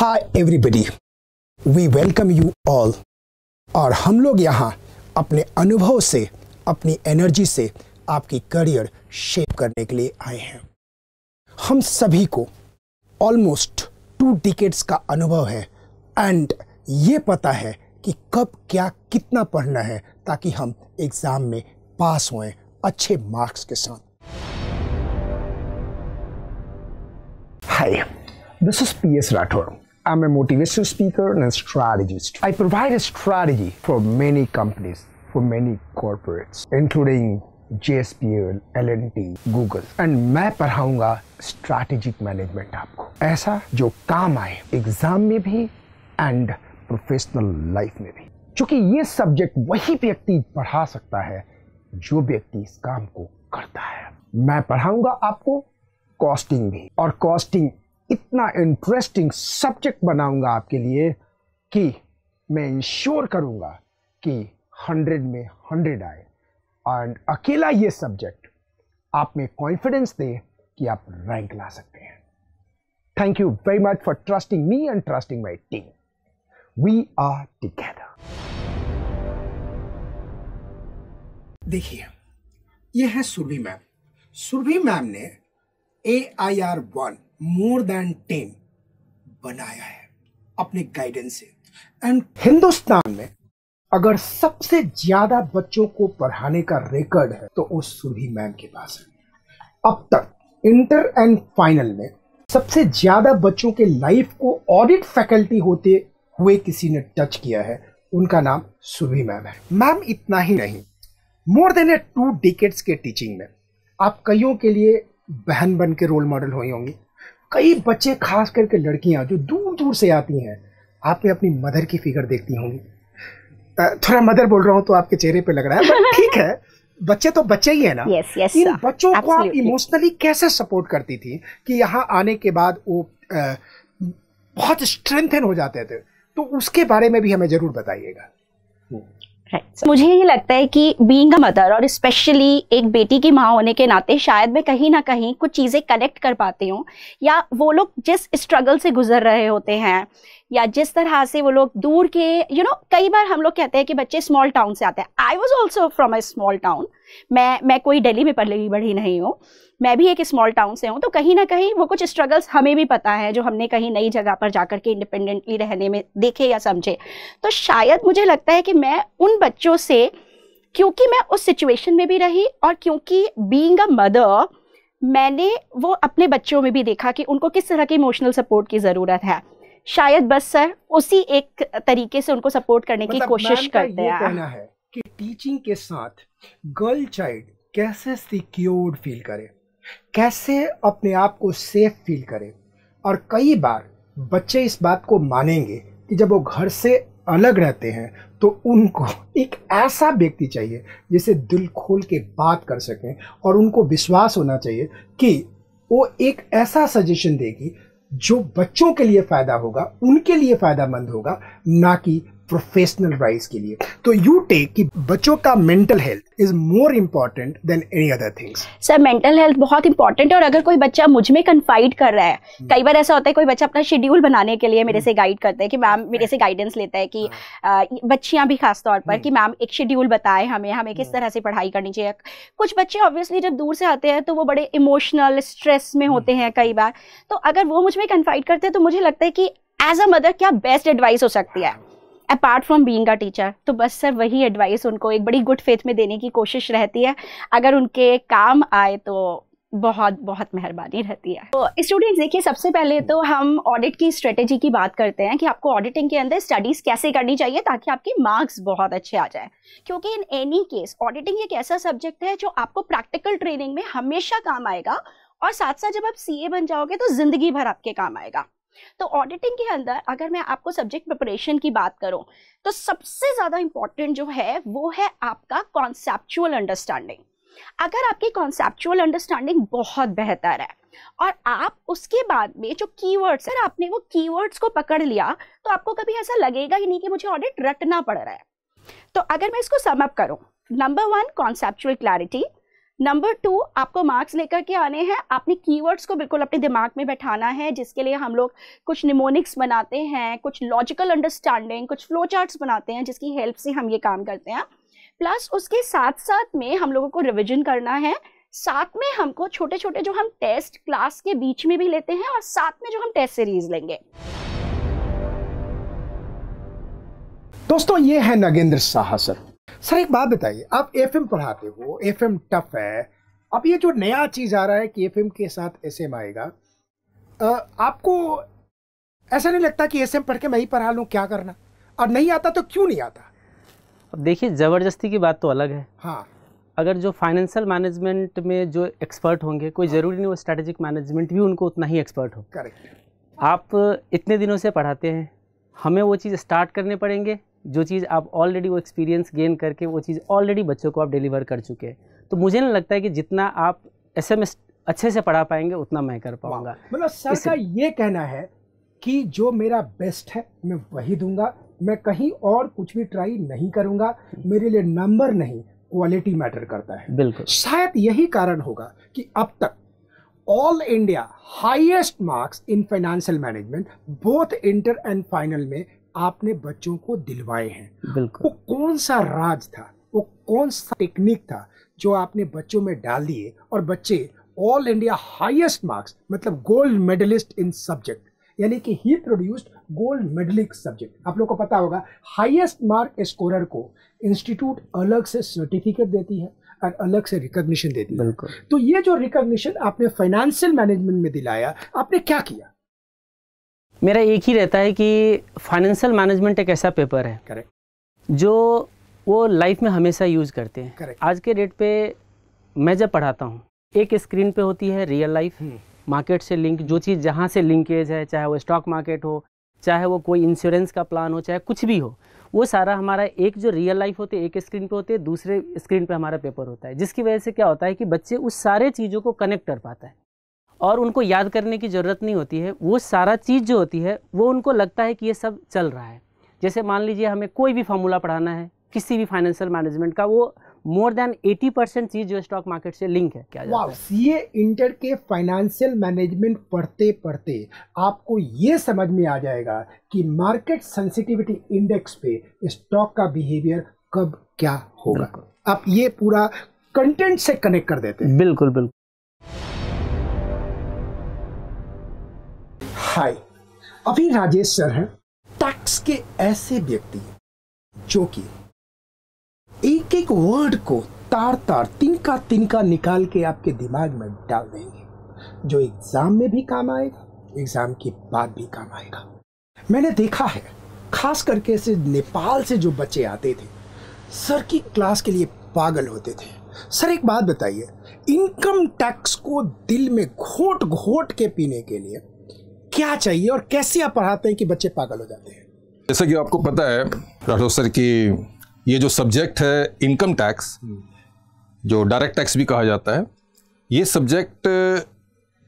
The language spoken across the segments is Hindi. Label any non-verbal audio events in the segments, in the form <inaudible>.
Hi everybody we welcome you all और हम लोग यहाँ अपने अनुभव से अपनी एनर्जी से आपकी करियर शेप करने के लिए आए हैं हम सभी को ऑलमोस्ट टू डिकेट्स का अनुभव है एंड ये पता है कि कब क्या कितना पढ़ना है ताकि हम एग्ज़ाम में पास हुए अच्छे मार्क्स के साथ hi this is P S Rathore I'm a motivational speaker and a strategist. I provide a strategy for many companies, for many corporates, including JSPL, LNT, Google. And मैं पढ़ाऊंगा स्ट्रैटेजिक मैनेजमेंट आपको ऐसा जो काम आए exam में भी and professional life में भी क्योंकि ये सब्जेक्ट वही व्यक्ति पढ़ा सकता है जो व्यक्ति इस काम को करता है मैं पढ़ाऊंगा आपको कॉस्टिंग भी और कॉस्टिंग इतना इंटरेस्टिंग सब्जेक्ट बनाऊंगा आपके लिए कि मैं इंश्योर करूंगा कि हंड्रेड में हंड्रेड आए एंड अकेला ये सब्जेक्ट आप में कॉन्फिडेंस दे कि आप रैंक ला सकते हैं thank you very much for trusting me and trusting my team we are together देखिए यह है सुरभि मैम सुरभि मैम ने A I R one more than ten बनाया है अपने गाइडेंस से एंड हिंदुस्तान में अगर सबसे ज्यादा बच्चों को पढ़ाने का रिकॉर्ड है तो वो सुरभि मैम के पास है अब तक इंटर एंड फाइनल में सबसे ज्यादा बच्चों के लाइफ को ऑडिट फैकल्टी होते हुए किसी ने टच किया है उनका नाम सुरभि मैम है मैम इतना ही नहीं more than a two decades के टीचिंग में आप कईयों के लिए बहन बन के रोल मॉडल हुई होंगी कई बच्चे खास करके लड़कियां जो दूर दूर से आती हैं आप में अपनी मदर की फिगर देखती होंगी थोड़ा मदर बोल रहा हूँ तो आपके चेहरे पे लग रहा है <laughs> ठीक है बच्चे तो बच्चे ही है ना yes, yes, इन बच्चों को आप इमोशनली कैसे सपोर्ट करती थी कि यहाँ आने के बाद वो बहुत स्ट्रेंथन हो जाते थे तो उसके बारे में भी हमें जरूर बताइएगा हम्म। Right. So, मुझे ये लगता है कि बींग अ मदर और स्पेशली एक बेटी की माँ होने के नाते शायद मैं कहीं ना कहीं कुछ चीज़ें कनेक्ट कर पाती हूँ या वो लोग जिस स्ट्रगल से गुजर रहे होते हैं या जिस तरह से वो लोग दूर के यू you नो know, कई बार हम लोग कहते हैं कि बच्चे स्मॉल टाउन से आते हैं I was also from a small town मैं मैं कोई दिल्ली में पली बढ़ी नहीं हूँ मैं भी एक स्मॉल टाउन से हूँ तो कहीं ना कहीं वो कुछ स्ट्रगल्स हमें भी पता है जो हमने कहीं नई जगह पर जाकर के इंडिपेंडेंटली रहने में देखे या समझे तो शायद मुझे लगता है कि मैं उन बच्चों से क्योंकि मैं उस सिचुएशन में भी रही और क्योंकि बींग अ मदर मैंने वो अपने बच्चों में भी देखा कि उनको किस तरह के इमोशनल सपोर्ट की ज़रूरत है शायद बस सर उसी एक तरीके से उनको सपोर्ट करने मतलब की कोशिश करते हैं कि टीचिंग के साथ गर्ल चाइल्ड कैसे सिक्योर्ड फील करे कैसे अपने आप को सेफ फील करे और कई बार बच्चे इस बात को मानेंगे कि जब वो घर से अलग रहते हैं तो उनको एक ऐसा व्यक्ति चाहिए जिसे दिल खोल के बात कर सकें और उनको विश्वास होना चाहिए कि वो एक ऐसा सजेशन देगी जो बच्चों के लिए फ़ायदा होगा उनके लिए मंद होगा ना कि प्रोफेशनल राइज के लिए तो यू टेक कि बच्चों का mental health is more important than any other things sir mental health बहुत इंपॉर्टेंट है और अगर कोई बच्चा मुझ में कन्फाइड कर रहा है hmm. कई बार ऐसा होता है कोई बच्चा अपना शेड्यूल बनाने के लिए मेरे hmm. से गाइड करता है कि मैम मेरे hmm. से गाइडेंस लेता है कि hmm. बच्चियाँ भी खास तौर पर कि मैम एक शेड्यूल बताए हमें हमें किस hmm. तरह से पढ़ाई करनी चाहिए कुछ बच्चे ऑब्वियसली जब दूर से आते हैं तो वो बड़े इमोशनल स्ट्रेस में hmm. होते हैं कई बार तो अगर वो मुझ में कन्फाइड करते हैं तो मुझे लगता है कि एज अ मदर क्या बेस्ट एडवाइस हो सकती है apart from being a teacher तो बस सर वही एडवाइस उनको एक बड़ी गुड फेथ में देने की कोशिश रहती है अगर उनके काम आए तो बहुत बहुत मेहरबानी रहती है तो स्टूडेंट्स देखिए सबसे पहले तो हम ऑडिट की स्ट्रेटेजी की बात करते हैं कि आपको ऑडिटिंग के अंदर स्टडीज़ कैसे करनी चाहिए ताकि आपके मार्क्स बहुत अच्छे आ जाए क्योंकि इन एनी केस ऑडिटिंग एक ऐसा सब्जेक्ट है जो आपको प्रैक्टिकल ट्रेनिंग में हमेशा काम आएगा और साथ साथ जब आप सी बन जाओगे तो ज़िंदगी भर आपके काम आएगा तो ऑडिटिंग के अंदर अगर मैं आपको सब्जेक्ट प्रिपरेशन की बात करूं तो सबसे ज़्यादा इम्पॉर्टेंट जो है वो है आपका कॉन्सेप्चुअल अंडरस्टैंडिंग अगर आपकी कॉन्सेप्चुअल अंडरस्टैंडिंग बहुत बेहतर है और आप उसके बाद में जो कीवर्ड्स है आपने वो कीवर्ड्स को पकड़ लिया तो आपको कभी ऐसा लगेगा ही नहीं कि मुझे ऑडिट रटना पड़ रहा है तो अगर मैं इसको समअप करूँ number one conceptual clarity number two आपको मार्क्स लेकर के आने हैं आपने कीवर्ड्स को बिल्कुल अपने दिमाग में बैठाना है जिसके लिए हम लोग कुछ निमोनिक्स बनाते हैं कुछ लॉजिकल अंडरस्टैंडिंग कुछ फ्लो चार्ट्स बनाते हैं जिसकी हेल्प से हम ये काम करते हैं प्लस उसके साथ साथ में हम लोगों को रिविजन करना है साथ में हमको छोटे छोटे जो हम टेस्ट क्लास के बीच में भी लेते हैं और साथ में जो हम टेस्ट सीरीज लेंगे दोस्तों ये है नगेंद्र साहा सर सर एक बात बताइए आप एफ पढ़ाते हो एफ टफ है अब ये जो नया चीज़ आ रहा है कि एफ के साथ एस आएगा आपको ऐसा नहीं लगता कि एस पढ़ के मैं ही पढ़ा लूँ क्या करना और नहीं आता तो क्यों नहीं आता अब देखिए ज़बरदस्ती की बात तो अलग है हाँ अगर जो फाइनेंशियल मैनेजमेंट में जो एक्सपर्ट होंगे कोई हाँ। ज़रूरी नहीं वो स्ट्रैटेजिक मैनेजमेंट भी उनको उतना ही एक्सपर्ट हो करेक्ट आप इतने दिनों से पढ़ाते हैं हमें वो चीज़ स्टार्ट करने पड़ेंगे जो चीज़ आप ऑलरेडी वो एक्सपीरियंस गेन करके वो चीज़ ऑलरेडी बच्चों को आप डिलीवर कर चुके हैं तो मुझे नहीं लगता है कि जितना आप एस अच्छे से पढ़ा पाएंगे उतना मैं कर पाऊंगा मतलब सर का ये कहना है कि जो मेरा बेस्ट है मैं वही दूंगा मैं कहीं और कुछ भी ट्राई नहीं करूंगा मेरे लिए नंबर नहीं क्वालिटी मैटर करता है बिल्कुल शायद यही कारण होगा कि अब तक all India highest marks in financial management both inter and final में आपने बच्चों को दिलवाए हैं वो कौन सा राज था वो कौन सा टेक्निक था जो आपने बच्चों में डाल दिए और बच्चे ऑल इंडिया हाईएस्ट मार्क्स मतलब गोल्ड मेडलिस्ट इन सब्जेक्ट यानी कि ही प्रोड्यूस्ड गोल्ड मेडलिक सब्जेक्ट आप लोग को पता होगा हाईएस्ट मार्क स्कोरर को इंस्टीट्यूट अलग से सर्टिफिकेट देती है और अलग से रिकॉग्निशन देती है तो ये जो रिकॉग्निशन आपने फाइनेंशियल मैनेजमेंट में दिलाया आपने क्या किया मेरा एक ही रहता है कि फाइनेंशियल मैनेजमेंट एक ऐसा पेपर है करेक्ट जो वो लाइफ में हमेशा यूज़ करते हैं करेक्ट आज के डेट पे मैं जब पढ़ाता हूँ एक स्क्रीन पे होती है रियल लाइफ मार्केट से लिंक जो चीज़ जहाँ से लिंकेज है चाहे वो स्टॉक मार्केट हो चाहे वो कोई इंश्योरेंस का प्लान हो चाहे कुछ भी हो वो सारा हमारा एक जो रियल लाइफ होते एक स्क्रीन पे होते दूसरे स्क्रीन पे हमारा पेपर होता है जिसकी वजह से क्या होता है कि बच्चे उस सारे चीज़ों को कनेक्ट कर पाता है और उनको याद करने की ज़रूरत नहीं होती है वो सारा चीज़ जो होती है वो उनको लगता है कि ये सब चल रहा है जैसे मान लीजिए हमें कोई भी फार्मूला पढ़ाना है किसी भी फाइनेंशियल मैनेजमेंट का वो मोर देन 80 परसेंट चीज जो स्टॉक मार्केट से लिंक है क्या सी ए इंटर के फाइनेंशियल मैनेजमेंट पढ़ते पढ़ते आपको ये समझ में आ जाएगा कि मार्केट सेंसिटिविटी इंडेक्स पे स्टॉक का बिहेवियर कब क्या होगा आप ये पूरा कंटेंट से कनेक्ट कर देते हैं बिल्कुल बिल्कुल हाय अभी राजेश सर हैं टैक्स के ऐसे व्यक्ति जो कि एक एक वर्ड को तार तार तिनका तिनका निकाल के आपके दिमाग में डाल देंगे जो एग्जाम में भी काम आएगा एग्जाम के बाद भी काम आएगा मैंने देखा है खास करके से नेपाल से जो बच्चे आते थे सर की क्लास के लिए पागल होते थे सर एक बात बताइए इनकम टैक्स को दिल में घोट घोट के पीने के लिए क्या चाहिए और कैसे आप पढ़ाते हैं कि बच्चे पागल हो जाते हैं जैसा कि आपको पता है राठौर सर कि ये जो सब्जेक्ट है इनकम टैक्स जो डायरेक्ट टैक्स भी कहा जाता है ये सब्जेक्ट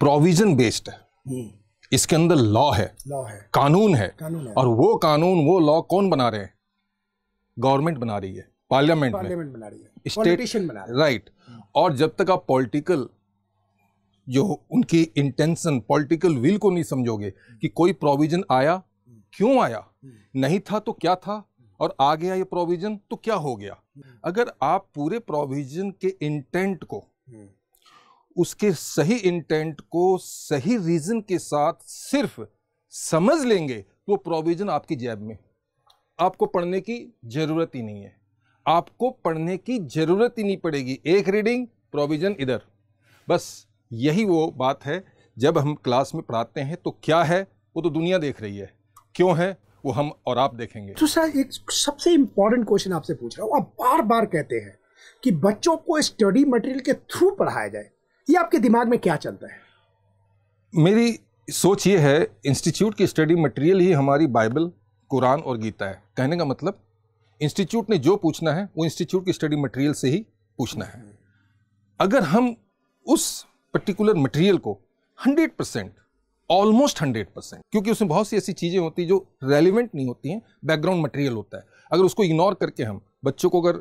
प्रोविजन बेस्ड है हम्म। इसके अंदर लॉ है लॉ है कानून है और वो कानून वो लॉ कौन बना रहे हैं गवर्नमेंट बना रही है पार्लियामेंट बना रही है स्टेट बना राइट और जब तक आप पॉलिटिकल जो उनकी इंटेंशन पॉलिटिकल विल को नहीं समझोगे कि कोई प्रोविज़न आया क्यों आया नहीं था तो क्या था और आ गया ये प्रोविज़न तो क्या हो गया अगर आप पूरे प्रोविज़न के इंटेंट को उसके सही इंटेंट को सही रीज़न के साथ सिर्फ समझ लेंगे तो प्रोविज़न आपकी जैब में आपको पढ़ने की ज़रूरत ही नहीं है आपको पढ़ने की ज़रूरत ही नहीं पड़ेगी एक रीडिंग प्रोविज़न इधर बस यही वो बात है जब हम क्लास में पढ़ाते हैं तो क्या है वो तो दुनिया देख रही है क्यों है वो हम और आप देखेंगे तो सर एक सबसे इंपॉर्टेंट क्वेश्चन आपसे पूछ रहा हूँ आप बार बार कहते हैं कि बच्चों को स्टडी मटेरियल के थ्रू पढ़ाया जाए ये आपके दिमाग में क्या चलता है मेरी सोच ये है इंस्टीट्यूट की स्टडी मटेरियल ही हमारी बाइबल कुरान और गीता है कहने का मतलब इंस्टीट्यूट ने जो पूछना है वो इंस्टीट्यूट की स्टडी मटेरियल से ही पूछना है अगर हम उस पर्टिकुलर मटेरियल को 100 परसेंट ऑलमोस्ट 100 परसेंट क्योंकि उसमें बहुत सी ऐसी चीज़ें होती हैं जो रेलिवेंट नहीं होती हैं बैकग्राउंड मटेरियल होता है अगर उसको इग्नोर करके हम बच्चों को अगर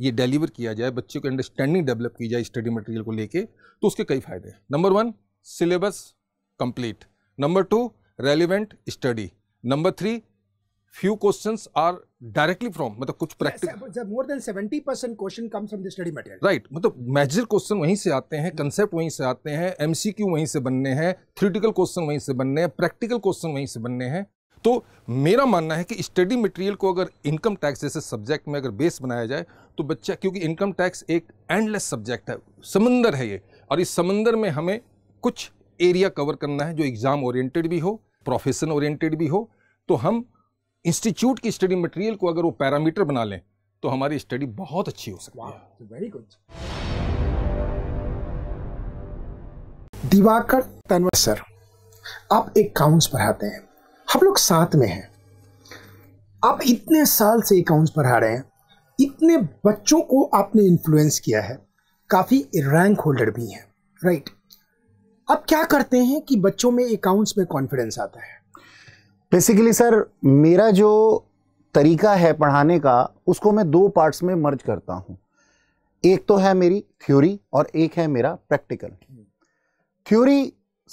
ये डिलीवर किया जाए बच्चों की अंडरस्टैंडिंग डेवलप की जाए स्टडी मटेरियल को लेके तो उसके कई फायदे हैं number one syllabus complete number two relevant study number three few question are directly from मतलब कुछ practical more than seventy percent question come from the study material right मतलब मेजर क्वेश्चन वहीं से आते हैं कंसेप्ट वहीं से आते हैं एमसीक्यू वहीं से बनने हैं थ्रिटिकल क्वेश्चन वहीं से बनने हैं प्रैक्टिकल क्वेश्चन वहीं से बनने हैं तो मेरा मानना है कि स्टडी मटेरियल को अगर इनकम टैक्स जैसे सब्जेक्ट में अगर बेस बनाया जाए तो बच्चा क्योंकि इनकम टैक्स एक एंडलेस सब्जेक्ट है समंदर है ये और इस समंदर में हमें कुछ एरिया कवर करना है जो एग्ज़ाम ओरिएंटेड भी हो प्रोफेशन ओरिएंटेड भी हो तो हम इंस्टीट्यूट की स्टडी मटेरियल को अगर वो पैरामीटर बना लें तो हमारी स्टडी बहुत अच्छी हो सकती है very good Diwakar Tanwar sir आप एक पढ़ाते हैं हम लोग साथ में हैं आप इतने साल से अकाउंट्स पढ़ा रहे हैं इतने बच्चों को आपने इन्फ्लुएंस किया है काफ़ी रैंक होल्डर भी हैं राइट आप अब क्या करते हैं कि बच्चों में अकाउंट्स में कॉन्फिडेंस आता है बेसिकली सर मेरा जो तरीका है पढ़ाने का उसको मैं दो पार्ट्स में मर्ज करता हूँ एक तो है मेरी थ्योरी और एक है मेरा प्रैक्टिकल थ्योरी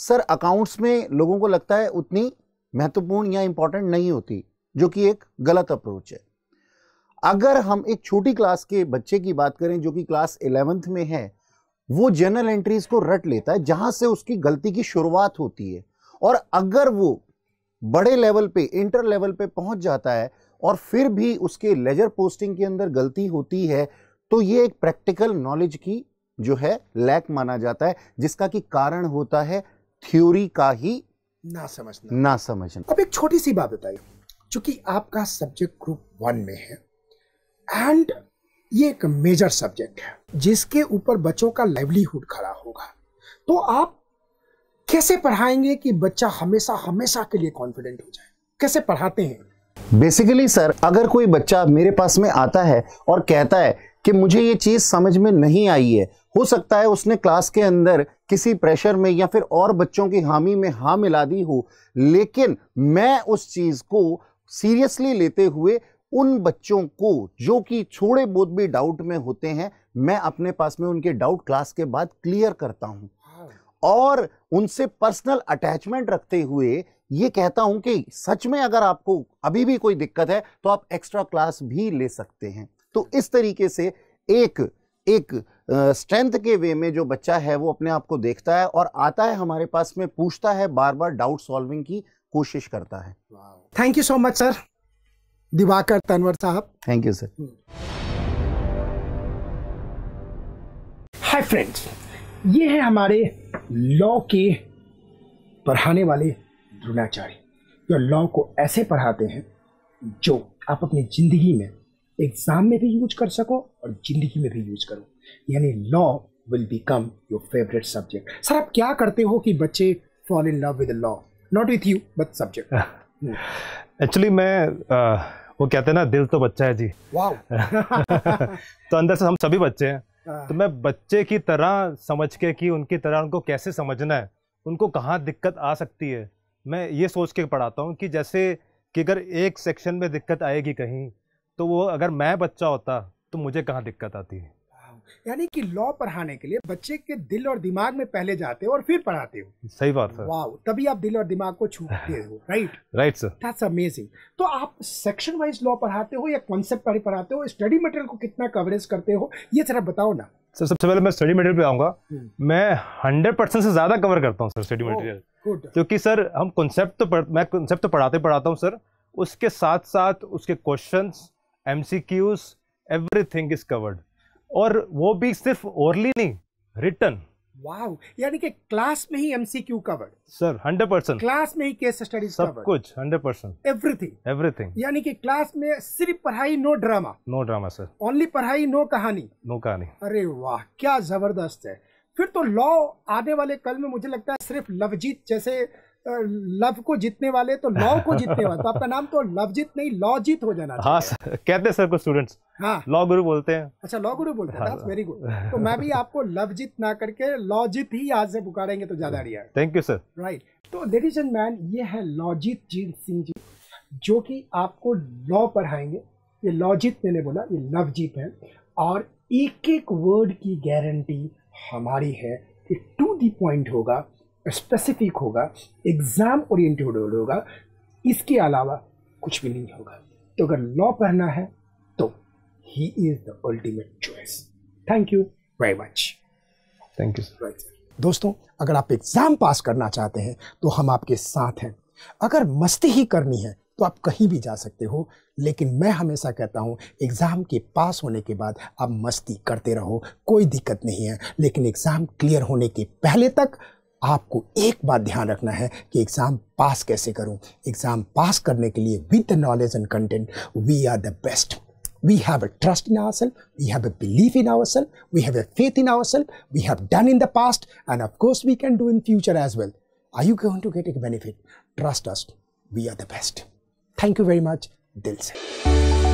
सर अकाउंट्स में लोगों को लगता है उतनी महत्वपूर्ण या इम्पॉर्टेंट नहीं होती जो कि एक गलत अप्रोच है अगर हम एक छोटी क्लास के बच्चे की बात करें जो कि क्लास एलेवेंथ में है वो जनरल एंट्रीज को रट लेता है जहां से उसकी गलती की शुरुआत होती है और अगर वो बड़े लेवल पे इंटर लेवल पे पहुंच जाता है और फिर भी उसके लेजर पोस्टिंग के अंदर गलती होती है तो ये एक प्रैक्टिकल नॉलेज की जो है लैक माना जाता है जिसका कि कारण होता है थ्योरी का ही ना समझना ना समझना अब एक छोटी सी बात बताइए चूंकि आपका सब्जेक्ट ग्रुप वन में है एंड ये एक मेजर सब्जेक्ट है जिसके ऊपर बच्चों का लाइवलीहुड खड़ा होगा तो आप कैसे पढ़ाएंगे कि बच्चा हमेशा हमेशा के लिए कॉन्फिडेंट हो जाए कैसे पढ़ाते हैं बेसिकली सर अगर कोई बच्चा मेरे पास में आता है और कहता है कि मुझे ये चीज़ समझ में नहीं आई है हो सकता है उसने क्लास के अंदर किसी प्रेशर में या फिर और बच्चों की हामी में हाँ मिला दी हो लेकिन मैं उस चीज़ को सीरियसली लेते हुए उन बच्चों को जो कि थोड़े बहुत भी डाउट में होते हैं मैं अपने पास में उनके डाउट क्लास के बाद क्लियर करता हूँ और उनसे पर्सनल अटैचमेंट रखते हुए ये कहता हूं कि सच में अगर आपको अभी भी कोई दिक्कत है तो आप एक्स्ट्रा क्लास भी ले सकते हैं तो इस तरीके से एक एक स्ट्रेंथ के वे में जो बच्चा है वो अपने आप को देखता है और आता है हमारे पास में पूछता है बार बार डाउट सॉल्विंग की कोशिश करता है thank you so much sir Diwakar Tanwar साहब thank you sir hi friends ये है हमारे लॉ के पढ़ाने वाले द्रोणाचार्य जो लॉ को ऐसे पढ़ाते हैं जो आप अपनी ज़िंदगी में एग्ज़ाम में भी यूज कर सको और ज़िंदगी में भी यूज करो यानी law will become your favourite subject sir आप क्या करते हो कि बच्चे fall in love with law not with you but subject actually मैं आ, वो कहते हैं ना दिल तो बच्चा है जी वाह <laughs> तो अंदर से हम सभी बच्चे हैं हाँ। तो मैं बच्चे की तरह समझ के कि उनकी तरह उनको कैसे समझना है उनको कहाँ दिक्कत आ सकती है मैं ये सोच के पढ़ाता हूँ कि जैसे कि अगर एक सेक्शन में दिक्कत आएगी कहीं तो वो अगर मैं बच्चा होता तो मुझे कहाँ दिक्कत आती है यानी कि लॉ पढ़ाने के लिए बच्चे के दिल और दिमाग में पहले जाते हो और फिर पढ़ाते हो सही बात है वाह तभी आप दिल और दिमाग को छूटते हो right right sir that's amazing तो आप सेक्शन वाइज लॉ पढ़ाते हो या कॉन्सेप्ट पढ़ाते हो स्टडी मटेरियल को कितना कवरेज करते हो ये जरा बताओ ना सर सबसे पहले मैं स्टडी मटेरियल पे आऊंगा हम्म। मैं हंड्रेड परसेंट से ज़्यादा कवर करता हूँ सर स्टडी मटेरियल क्योंकि सर हम कॉन्सेप्ट तो मैं कॉन्सेप्ट तो पढ़ाते पढ़ाता हूँ सर उसके साथ साथ उसके questions MCQs everything is covered और वो भी सिर्फ ओरली नहीं रिटर्न वाओ यानी कि क्लास में ही MCQ covered sir 100 percent class में ही केस स्टडीज सब covered. कुछ 100 परसेंट एवरीथिंग एवरीथिंग यानी कि क्लास में सिर्फ पढ़ाई no drama no drama sir only पढ़ाई नो कहानी नो कहानी अरे वाह क्या जबरदस्त है फिर तो लॉ आने वाले कल में मुझे लगता है सिर्फ लवजीत जैसे लव को जीतने वाले तो लॉ को जीतने वाले तो आपका नाम तो लवजीत नहीं लॉजीत हो जाना हाँ कहते सर को स्टूडेंट्स हाँ लॉ गुरु बोलते हैं अच्छा लॉ गुरु बोलते हैं वेरी गुड हाँ। तो मैं भी आपको लवजीत ना करके लॉजीत ही आज से पुकारेंगे तो ज्यादा रिया थैंक यू सर राइट तो लेडीज एंड मैन ये है लॉजीत जीत सिंह जी जो कि आपको लॉ पढ़ाएंगे ये लॉजीत मैंने बोला ये लवजीत है और एक एक वर्ड की गारंटी हमारी है कि टू दी पॉइंट होगा स्पेसिफिक होगा एग्ज़ाम ओरिएंटेड होगा इसके अलावा कुछ भी नहीं होगा तो अगर लॉ पढ़ना है तो he is the ultimate choice thank you very much thank you sir दोस्तों अगर आप एग्ज़ाम पास करना चाहते हैं तो हम आपके साथ हैं अगर मस्ती ही करनी है तो आप कहीं भी जा सकते हो लेकिन मैं हमेशा कहता हूँ एग्ज़ाम के पास होने के बाद आप मस्ती करते रहो कोई दिक्कत नहीं है लेकिन एग्ज़ाम क्लियर होने के पहले तक आपको एक बात ध्यान रखना है कि एग्ज़ाम पास कैसे करूं एग्ज़ाम पास करने के लिए with the knowledge and content we are the best we have a trust in ourselves, we have a belief in ourselves, we have a faith in ourselves, we have done in the past, and of course we can do in future as well. Are you going to get a benefit? Trust us, we are the best. Thank you very much दिल से